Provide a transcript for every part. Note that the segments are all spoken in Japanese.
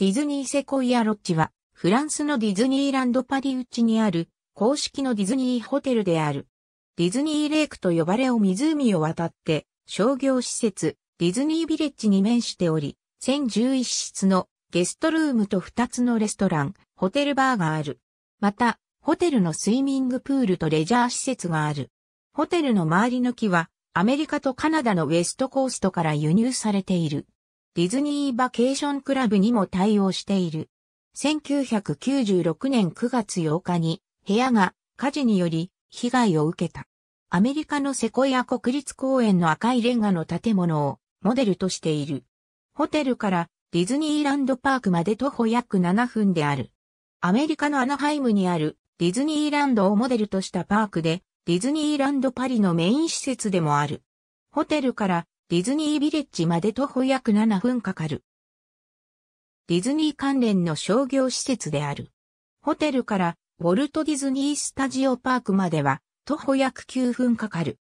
ディズニーセコイアロッジは、フランスのディズニーランドパリウにある、公式のディズニーホテルである。ディズニーレイクと呼ばれを湖を渡って、商業施設、ディズニービレッジに面しており、1011室のゲストルームと2つのレストラン、ホテルバーがある。また、ホテルのスイミングプールとレジャー施設がある。ホテルの周りの木は、アメリカとカナダのウェストコーストから輸入されている。ディズニーバケーションクラブにも対応している。1996年9月8日に部屋が火事により被害を受けた。アメリカのセコイア国立公園の赤いレンガの建物をモデルとしている。ホテルからディズニーランドパークまで徒歩約7分である。アメリカのアナハイムにあるディズニーランドをモデルとしたパークで、ディズニーランドパリのメイン施設でもある。ホテルからディズニービレッジまで徒歩約7分かかる。ディズニー関連の商業施設である。ホテルからウォルト・ディズニー・スタジオ・パークまでは徒歩約9分かかる。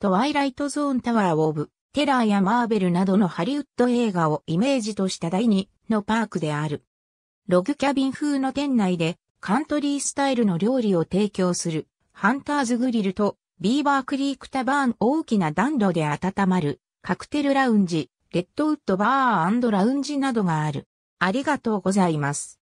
トワイライト・ゾーン・タワー・オブ・テラーやマーベルなどのハリウッド映画をイメージとした第2のパークである。ログキャビン風の店内でカントリースタイルの料理を提供するハンターズグリルとビーバークリークタバーン大きな暖炉で温まるカクテルラウンジ、レッドウッドバーラウンジなどがある。ありがとうございます。